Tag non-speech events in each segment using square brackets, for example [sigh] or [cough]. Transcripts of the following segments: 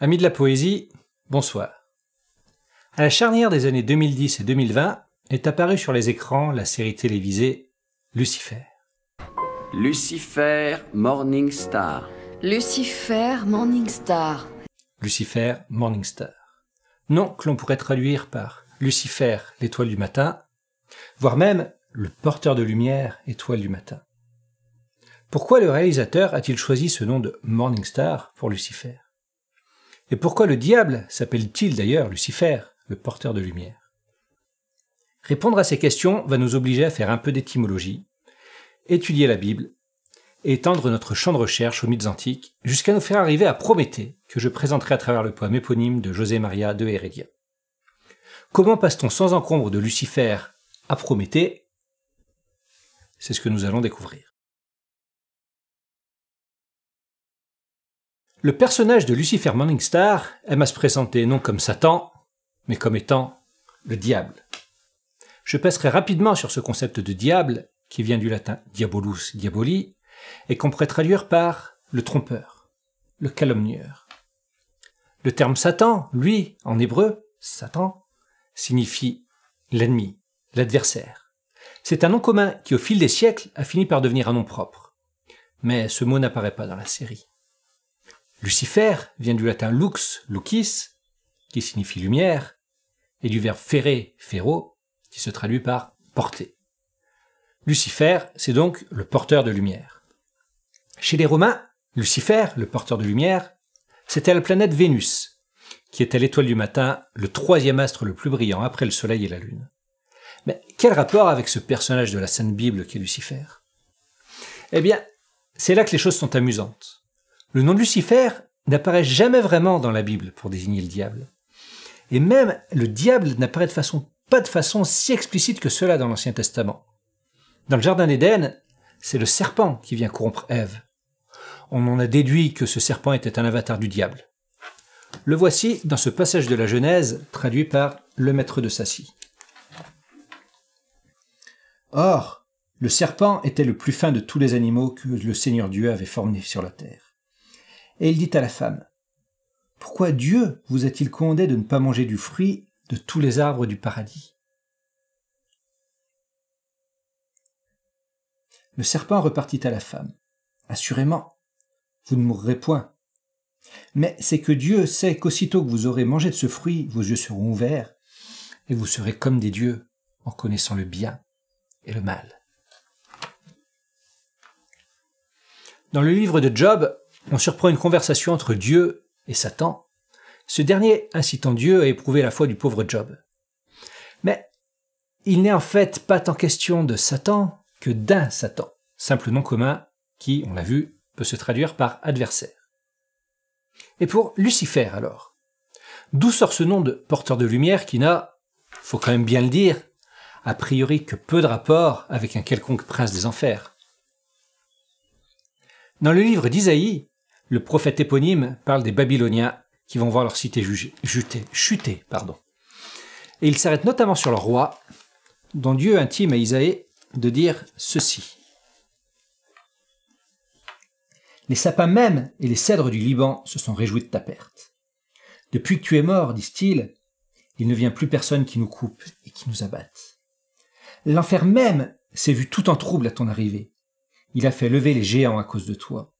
Amis de la poésie, bonsoir. À la charnière des années 2010 et 2020 est apparue sur les écrans la série télévisée Lucifer. Lucifer Morning Star. Lucifer Morning Star. Lucifer Morning Star. Nom que l'on pourrait traduire par Lucifer, l'étoile du matin, voire même le porteur de lumière, étoile du matin. Pourquoi le réalisateur a-t-il choisi ce nom de Morning Star pour Lucifer et pourquoi le diable s'appelle-t-il d'ailleurs Lucifer, le porteur de lumière Répondre à ces questions va nous obliger à faire un peu d'étymologie, étudier la Bible étendre notre champ de recherche aux mythes antiques jusqu'à nous faire arriver à Prométhée, que je présenterai à travers le poème éponyme de José Maria de Heredia. Comment passe-t-on sans encombre de Lucifer à Prométhée C'est ce que nous allons découvrir. Le personnage de Lucifer Morningstar aime à se présenter non comme Satan, mais comme étant le diable. Je passerai rapidement sur ce concept de diable, qui vient du latin diabolus diaboli, et qu'on pourrait traduire par le trompeur, le calomnieur. Le terme Satan, lui, en hébreu, Satan, signifie l'ennemi, l'adversaire. C'est un nom commun qui, au fil des siècles, a fini par devenir un nom propre. Mais ce mot n'apparaît pas dans la série. Lucifer vient du latin lux, lucis, qui signifie lumière, et du verbe ferrer, ferro, qui se traduit par porter. Lucifer, c'est donc le porteur de lumière. Chez les Romains, Lucifer, le porteur de lumière, c'était la planète Vénus, qui était l'étoile du matin, le troisième astre le plus brillant après le Soleil et la Lune. Mais quel rapport avec ce personnage de la Sainte Bible est Lucifer Eh bien, c'est là que les choses sont amusantes. Le nom de Lucifer n'apparaît jamais vraiment dans la Bible pour désigner le diable. Et même le diable n'apparaît de façon, pas de façon si explicite que cela dans l'Ancien Testament. Dans le Jardin d'Éden, c'est le serpent qui vient corrompre Ève. On en a déduit que ce serpent était un avatar du diable. Le voici dans ce passage de la Genèse traduit par le maître de Sassy. Or, le serpent était le plus fin de tous les animaux que le Seigneur Dieu avait formés sur la terre et il dit à la femme, Pourquoi Dieu vous a-t-il commandé de ne pas manger du fruit de tous les arbres du paradis Le serpent repartit à la femme, Assurément, vous ne mourrez point. Mais c'est que Dieu sait qu'aussitôt que vous aurez mangé de ce fruit, vos yeux seront ouverts, et vous serez comme des dieux en connaissant le bien et le mal. Dans le livre de Job, on surprend une conversation entre Dieu et Satan, ce dernier incitant Dieu à éprouver la foi du pauvre Job. Mais il n'est en fait pas tant question de Satan que d'un Satan, simple nom commun qui, on l'a vu, peut se traduire par adversaire. Et pour Lucifer alors D'où sort ce nom de porteur de lumière qui n'a, faut quand même bien le dire, a priori que peu de rapport avec un quelconque prince des enfers Dans le livre d'Isaïe, le prophète éponyme parle des Babyloniens qui vont voir leur cité jugée, jutée, chuter. Pardon. Et il s'arrête notamment sur le roi, dont Dieu intime à Isaïe de dire ceci. Les sapins même et les cèdres du Liban se sont réjouis de ta perte. Depuis que tu es mort, disent-ils, il ne vient plus personne qui nous coupe et qui nous abatte. L'enfer même s'est vu tout en trouble à ton arrivée. Il a fait lever les géants à cause de toi.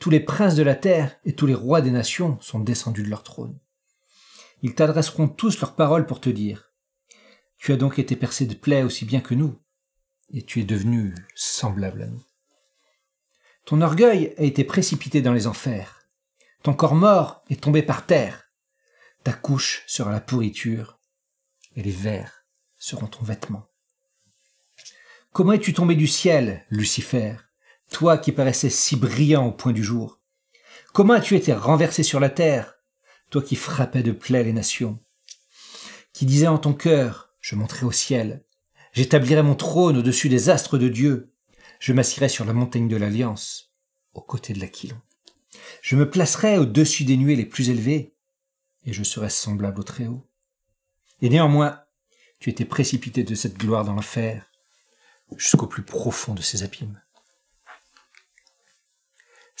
Tous les princes de la terre et tous les rois des nations sont descendus de leur trône. Ils t'adresseront tous leurs paroles pour te dire Tu as donc été percé de plaies aussi bien que nous, et tu es devenu semblable à nous. Ton orgueil a été précipité dans les enfers. Ton corps mort est tombé par terre. Ta couche sera la pourriture, et les vers seront ton vêtement. Comment es-tu tombé du ciel, Lucifer toi qui paraissais si brillant au point du jour Comment as-tu été renversé sur la terre, toi qui frappais de plaie les nations Qui disais en ton cœur, je monterai au ciel, j'établirai mon trône au-dessus des astres de Dieu, je m'assirai sur la montagne de l'Alliance, aux côtés de l'Aquilon. Je me placerai au-dessus des nuées les plus élevées, et je serai semblable au Très-Haut. Et néanmoins, tu étais précipité de cette gloire dans l'enfer, jusqu'au plus profond de ses abîmes.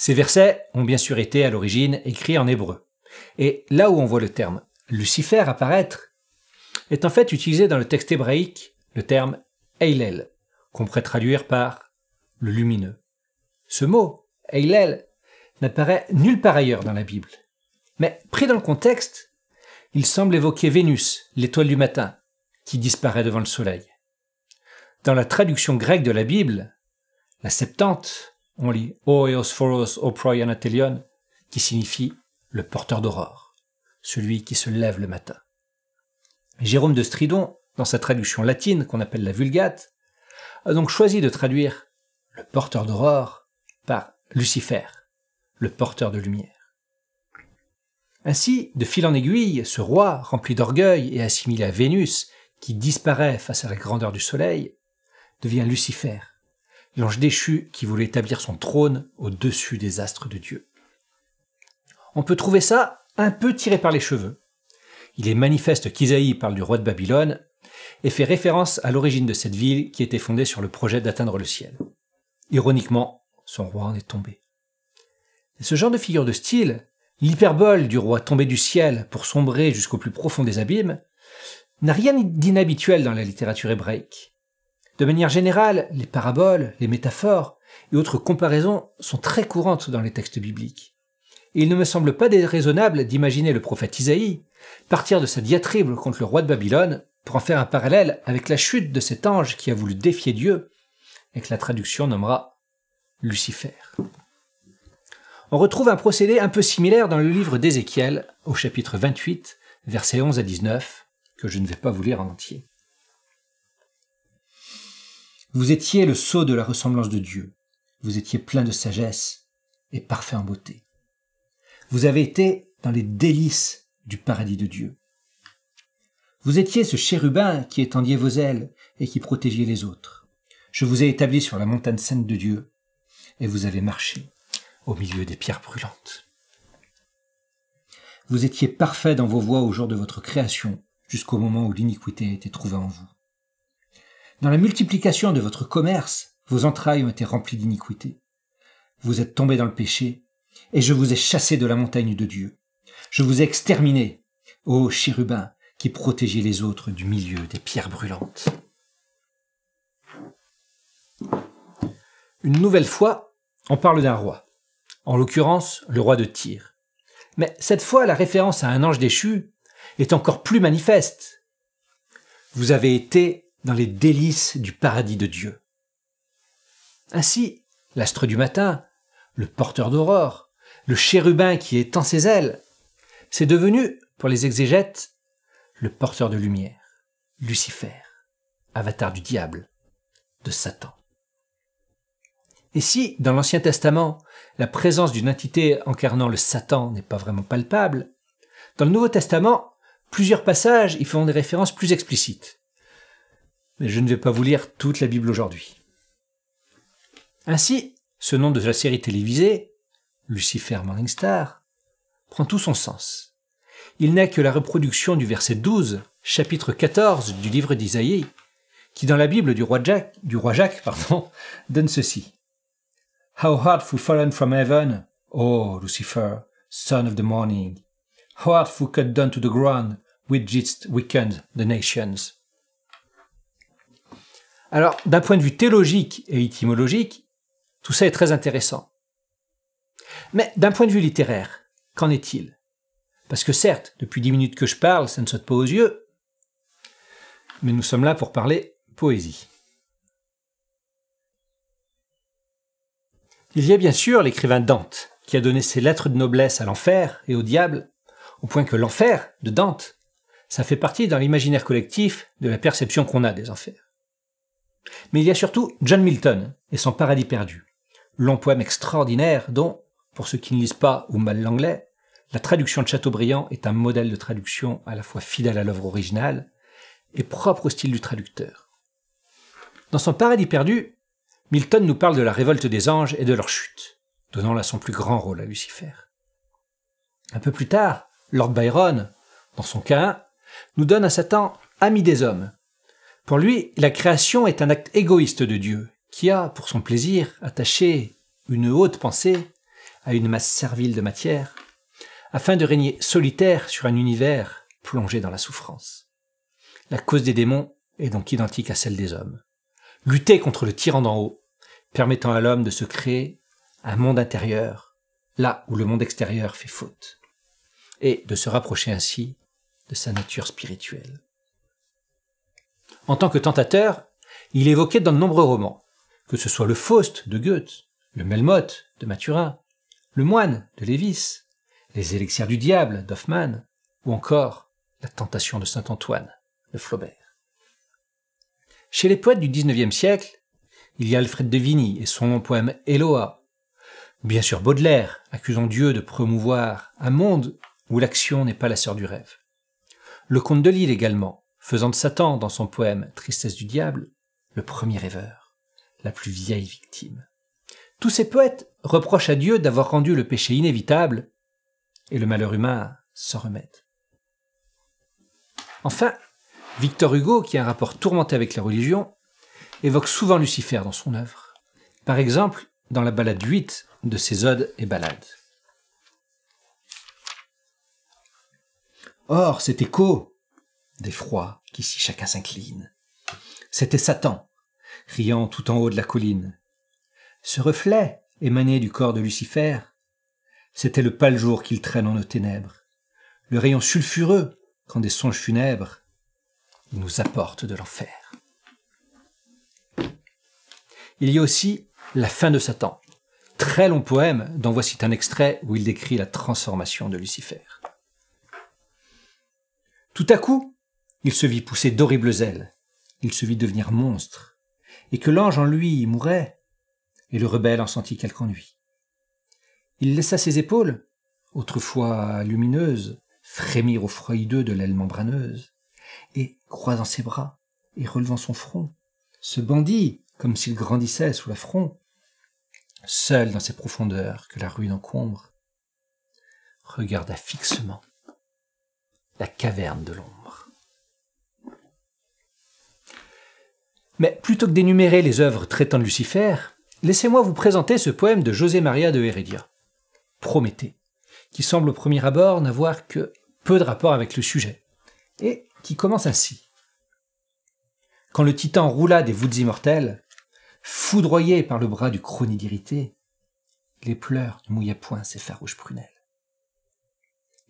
Ces versets ont bien sûr été à l'origine écrits en hébreu. Et là où on voit le terme Lucifer apparaître, est en fait utilisé dans le texte hébraïque le terme Eilel, qu'on pourrait traduire par le lumineux. Ce mot, Eilel, n'apparaît nulle part ailleurs dans la Bible. Mais pris dans le contexte, il semble évoquer Vénus, l'étoile du matin, qui disparaît devant le soleil. Dans la traduction grecque de la Bible, la Septante, on lit Oeosphoros oproi anatelion, qui signifie le porteur d'aurore, celui qui se lève le matin. Jérôme de Stridon, dans sa traduction latine qu'on appelle la Vulgate, a donc choisi de traduire le porteur d'aurore par Lucifer, le porteur de lumière. Ainsi, de fil en aiguille, ce roi, rempli d'orgueil et assimilé à Vénus, qui disparaît face à la grandeur du soleil, devient Lucifer, l'ange déchu qui voulait établir son trône au-dessus des astres de Dieu. On peut trouver ça un peu tiré par les cheveux. Il est manifeste qu'Isaïe parle du roi de Babylone et fait référence à l'origine de cette ville qui était fondée sur le projet d'atteindre le ciel. Ironiquement, son roi en est tombé. ce genre de figure de style, l'hyperbole du roi tombé du ciel pour sombrer jusqu'au plus profond des abîmes, n'a rien d'inhabituel dans la littérature hébraïque. De manière générale, les paraboles, les métaphores et autres comparaisons sont très courantes dans les textes bibliques. Et il ne me semble pas déraisonnable d'imaginer le prophète Isaïe partir de sa diatribe contre le roi de Babylone pour en faire un parallèle avec la chute de cet ange qui a voulu défier Dieu et que la traduction nommera Lucifer. On retrouve un procédé un peu similaire dans le livre d'Ézéchiel, au chapitre 28, versets 11 à 19, que je ne vais pas vous lire en entier. Vous étiez le sceau de la ressemblance de Dieu. Vous étiez plein de sagesse et parfait en beauté. Vous avez été dans les délices du paradis de Dieu. Vous étiez ce chérubin qui étendiez vos ailes et qui protégiez les autres. Je vous ai établi sur la montagne sainte de Dieu et vous avez marché au milieu des pierres brûlantes. Vous étiez parfait dans vos voies au jour de votre création, jusqu'au moment où l'iniquité était trouvée en vous. Dans la multiplication de votre commerce, vos entrailles ont été remplies d'iniquité. Vous êtes tombés dans le péché, et je vous ai chassé de la montagne de Dieu. Je vous ai exterminé, ô chérubin qui protégeait les autres du milieu des pierres brûlantes. Une nouvelle fois, on parle d'un roi, en l'occurrence le roi de Tyr. Mais cette fois, la référence à un ange déchu est encore plus manifeste. Vous avez été dans les délices du paradis de Dieu. Ainsi, l'astre du matin, le porteur d'aurore, le chérubin qui étend ses ailes, c'est devenu, pour les exégètes, le porteur de lumière, Lucifer, avatar du diable, de Satan. Et si, dans l'Ancien Testament, la présence d'une entité incarnant le Satan n'est pas vraiment palpable, dans le Nouveau Testament, plusieurs passages y font des références plus explicites mais je ne vais pas vous lire toute la Bible aujourd'hui. Ainsi, ce nom de la série télévisée, Lucifer Morningstar, prend tout son sens. Il n'est que la reproduction du verset 12, chapitre 14 du livre d'Isaïe, qui dans la Bible du roi, Jacques, du roi Jacques pardon, [laughs] donne ceci. How hard for fallen from heaven, O Lucifer, son of the morning? How hard thou cut down to the ground, which didst weaken the nations? Alors, d'un point de vue théologique et étymologique, tout ça est très intéressant. Mais d'un point de vue littéraire, qu'en est-il Parce que certes, depuis dix minutes que je parle, ça ne saute pas aux yeux, mais nous sommes là pour parler poésie. Il y a bien sûr l'écrivain Dante, qui a donné ses lettres de noblesse à l'enfer et au diable, au point que l'enfer de Dante, ça fait partie dans l'imaginaire collectif de la perception qu'on a des enfers. Mais il y a surtout John Milton et son paradis perdu, long poème extraordinaire dont, pour ceux qui ne lisent pas ou mal l'anglais, la traduction de Chateaubriand est un modèle de traduction à la fois fidèle à l'œuvre originale et propre au style du traducteur. Dans son paradis perdu, Milton nous parle de la révolte des anges et de leur chute, donnant là son plus grand rôle à Lucifer. Un peu plus tard, Lord Byron, dans son Cain, nous donne à Satan ami des hommes, pour lui, la création est un acte égoïste de Dieu, qui a, pour son plaisir, attaché une haute pensée à une masse servile de matière, afin de régner solitaire sur un univers plongé dans la souffrance. La cause des démons est donc identique à celle des hommes. Lutter contre le tyran d'en haut, permettant à l'homme de se créer un monde intérieur, là où le monde extérieur fait faute, et de se rapprocher ainsi de sa nature spirituelle. En tant que tentateur, il est évoqué dans de nombreux romans, que ce soit le Faust de Goethe, le Melmoth de Mathurin, le Moine de Lévis, les Élixirs du Diable d'Hoffmann, ou encore La Tentation de Saint Antoine de Flaubert. Chez les poètes du XIXe siècle, il y a Alfred de Vigny et son long poème Eloa. Bien sûr Baudelaire, accusant Dieu de promouvoir un monde où l'action n'est pas la sœur du rêve. Le Comte de Lille également, faisant de Satan, dans son poème Tristesse du diable, le premier rêveur, la plus vieille victime. Tous ces poètes reprochent à Dieu d'avoir rendu le péché inévitable et le malheur humain sans remède. Enfin, Victor Hugo, qui a un rapport tourmenté avec la religion, évoque souvent Lucifer dans son œuvre. Par exemple, dans la balade 8 de ses odes et ballades. Or, cet écho des qui si chacun s'incline. C'était Satan, riant tout en haut de la colline. Ce reflet émané du corps de Lucifer. C'était le pâle jour qu'il traîne en nos ténèbres, le rayon sulfureux quand des songes funèbres nous apportent de l'enfer. Il y a aussi La fin de Satan, très long poème dont voici un extrait où il décrit la transformation de Lucifer. Tout à coup, il se vit pousser d'horribles ailes, il se vit devenir monstre, et que l'ange en lui mourait, et le rebelle en sentit quelque ennui. Il laissa ses épaules, autrefois lumineuses, frémir au froid hideux de l'aile membraneuse, et, croisant ses bras et relevant son front, se bandit comme s'il grandissait sous l'affront, seul dans ces profondeurs que la ruine encombre, regarda fixement la caverne de l'ombre. Mais plutôt que d'énumérer les œuvres traitant de Lucifer, laissez-moi vous présenter ce poème de José Maria de Heredia, Prométhée, qui semble au premier abord n'avoir que peu de rapport avec le sujet, et qui commence ainsi. Quand le titan roula des voûtes immortelles, foudroyé par le bras du chronique d'irrité, les pleurs ne mouillaient point ses farouches prunelles.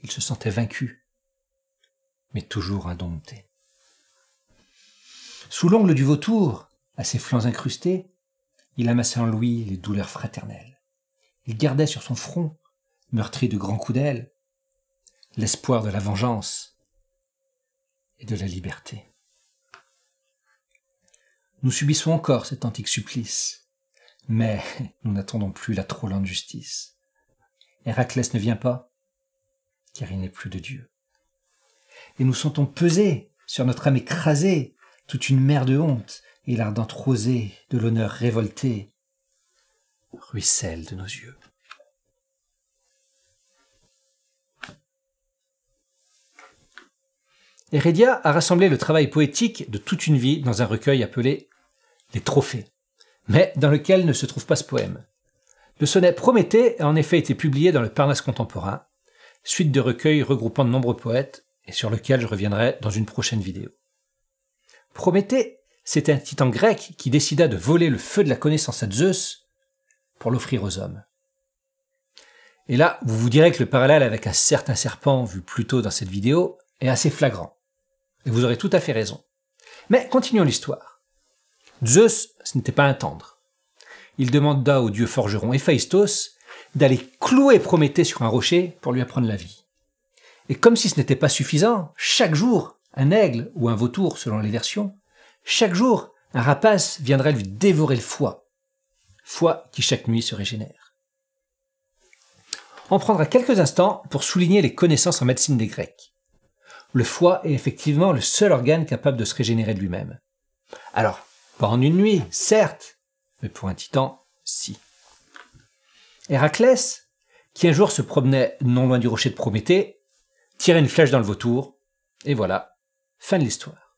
Il se sentait vaincu, mais toujours indompté. Sous l'ongle du vautour, à ses flancs incrustés, il amassait en lui les douleurs fraternelles. Il gardait sur son front, meurtri de grands coups d'aile, l'espoir de la vengeance et de la liberté. Nous subissons encore cet antique supplice, mais [laughs] nous n'attendons plus la trop lente justice. Héraclès ne vient pas, car il n'est plus de Dieu. Et nous sentons peser sur notre âme écrasée toute une mer de honte et l'ardente rosée de l'honneur révolté ruisselle de nos yeux. Hérédia a rassemblé le travail poétique de toute une vie dans un recueil appelé Les Trophées, mais dans lequel ne se trouve pas ce poème. Le sonnet Prométhée a en effet été publié dans le Parnasse contemporain, suite de recueils regroupant de nombreux poètes, et sur lequel je reviendrai dans une prochaine vidéo. Prométhée, c'était un titan grec qui décida de voler le feu de la connaissance à Zeus pour l'offrir aux hommes. Et là, vous vous direz que le parallèle avec un certain serpent vu plus tôt dans cette vidéo est assez flagrant. Et vous aurez tout à fait raison. Mais continuons l'histoire. Zeus, ce n'était pas un tendre. Il demanda au dieu forgeron Héphaïstos d'aller clouer Prométhée sur un rocher pour lui apprendre la vie. Et comme si ce n'était pas suffisant, chaque jour, un aigle ou un vautour selon les versions, chaque jour, un rapace viendrait lui dévorer le foie, foie qui chaque nuit se régénère. On prendra quelques instants pour souligner les connaissances en médecine des Grecs. Le foie est effectivement le seul organe capable de se régénérer de lui-même. Alors, pas en une nuit, certes, mais pour un titan, si. Héraclès, qui un jour se promenait non loin du rocher de Prométhée, tirait une flèche dans le vautour, et voilà, Fin de l'histoire.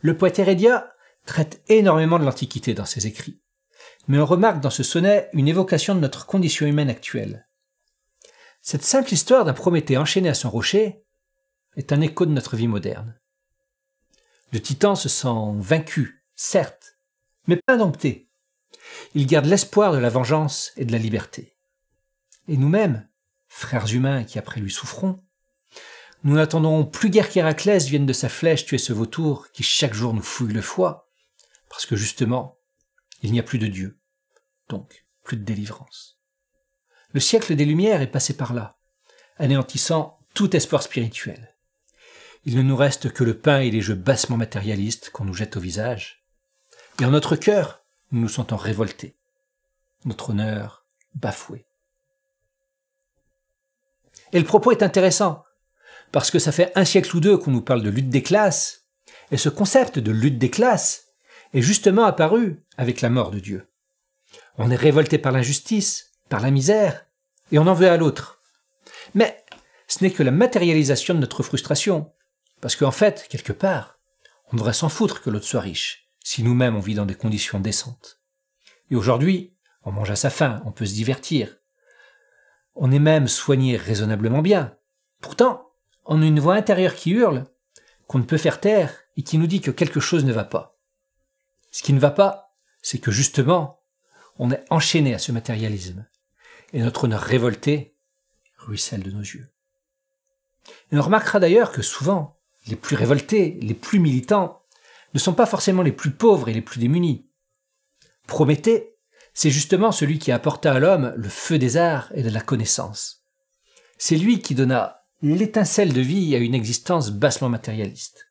Le poète Hérédia traite énormément de l'Antiquité dans ses écrits, mais on remarque dans ce sonnet une évocation de notre condition humaine actuelle. Cette simple histoire d'un Prométhée enchaîné à son rocher est un écho de notre vie moderne. Le titan se sent vaincu, certes, mais pas dompté. Il garde l'espoir de la vengeance et de la liberté. Et nous-mêmes, frères humains qui après lui souffrons, nous n'attendons plus guère qu'Héraclès vienne de sa flèche tuer ce vautour qui chaque jour nous fouille le foie, parce que justement, il n'y a plus de Dieu, donc plus de délivrance. Le siècle des Lumières est passé par là, anéantissant tout espoir spirituel. Il ne nous reste que le pain et les jeux bassement matérialistes qu'on nous jette au visage. Et en notre cœur, nous nous sentons révoltés, notre honneur bafoué. Et le propos est intéressant, parce que ça fait un siècle ou deux qu'on nous parle de lutte des classes, et ce concept de lutte des classes est justement apparu avec la mort de Dieu. On est révolté par l'injustice, par la misère, et on en veut à l'autre. Mais ce n'est que la matérialisation de notre frustration, parce qu'en fait, quelque part, on devrait s'en foutre que l'autre soit riche, si nous-mêmes on vit dans des conditions décentes. Et aujourd'hui, on mange à sa faim, on peut se divertir. On est même soigné raisonnablement bien. Pourtant, en une voix intérieure qui hurle, qu'on ne peut faire taire et qui nous dit que quelque chose ne va pas. Ce qui ne va pas, c'est que justement, on est enchaîné à ce matérialisme, et notre honneur révolté ruisselle de nos yeux. on remarquera d'ailleurs que souvent, les plus révoltés, les plus militants, ne sont pas forcément les plus pauvres et les plus démunis. Prométhée, c'est justement celui qui apporta à l'homme le feu des arts et de la connaissance. C'est lui qui donna l'étincelle de vie à une existence bassement matérialiste.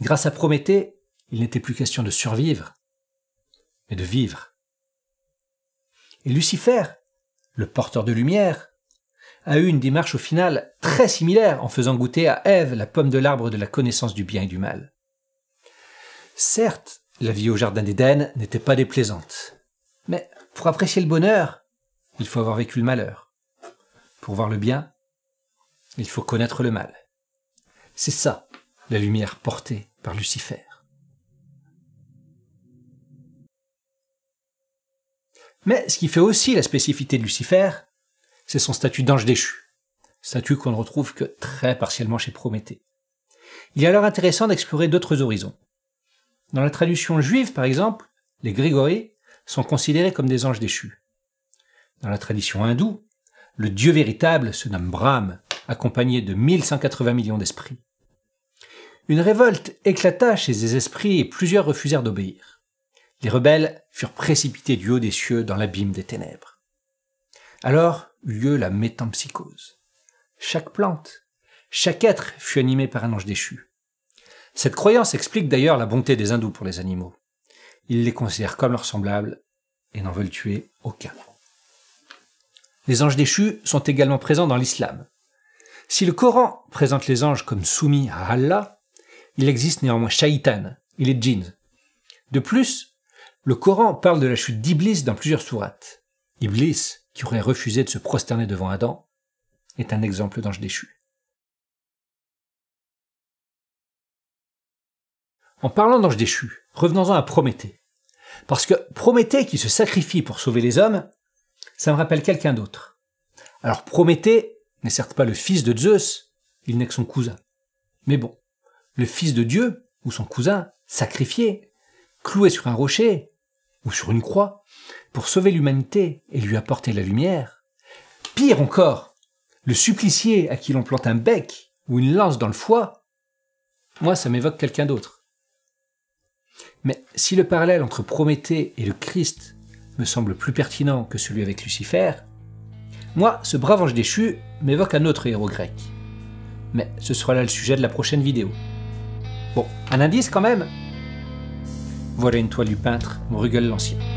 Grâce à Prométhée, il n'était plus question de survivre, mais de vivre. Et Lucifer, le porteur de lumière, a eu une démarche au final très similaire en faisant goûter à Ève la pomme de l'arbre de la connaissance du bien et du mal. Certes, la vie au Jardin d'Éden n'était pas déplaisante, mais pour apprécier le bonheur, il faut avoir vécu le malheur. Pour voir le bien, il faut connaître le mal. C'est ça, la lumière portée par Lucifer. Mais ce qui fait aussi la spécificité de Lucifer, c'est son statut d'ange déchu, statut qu'on ne retrouve que très partiellement chez Prométhée. Il est alors intéressant d'explorer d'autres horizons. Dans la tradition juive, par exemple, les Grégories sont considérés comme des anges déchus. Dans la tradition hindoue, le dieu véritable se nomme Brahma, accompagné de 1180 millions d'esprits. Une révolte éclata chez ces esprits et plusieurs refusèrent d'obéir. Les rebelles furent précipités du haut des cieux dans l'abîme des ténèbres. Alors eut lieu la métampsychose. Chaque plante, chaque être fut animé par un ange déchu. Cette croyance explique d'ailleurs la bonté des hindous pour les animaux. Ils les considèrent comme leurs semblables et n'en veulent tuer aucun. Les anges déchus sont également présents dans l'islam. Si le Coran présente les anges comme soumis à Allah, il existe néanmoins Shaitan il est djinn. De plus, le Coran parle de la chute d'Iblis dans plusieurs sourates. Iblis, qui aurait refusé de se prosterner devant Adam, est un exemple d'ange déchu. En parlant d'ange déchu, revenons-en à Prométhée. Parce que Prométhée qui se sacrifie pour sauver les hommes, ça me rappelle quelqu'un d'autre. Alors Prométhée, n'est certes pas le fils de Zeus, il n'est que son cousin. Mais bon, le fils de Dieu, ou son cousin, sacrifié, cloué sur un rocher, ou sur une croix, pour sauver l'humanité et lui apporter la lumière. Pire encore, le supplicié à qui l'on plante un bec ou une lance dans le foie, moi ça m'évoque quelqu'un d'autre. Mais si le parallèle entre Prométhée et le Christ me semble plus pertinent que celui avec Lucifer, moi, ce brave ange déchu m'évoque un autre héros grec. Mais ce sera là le sujet de la prochaine vidéo. Bon, un indice quand même Voilà une toile du peintre, Bruegel l'Ancien.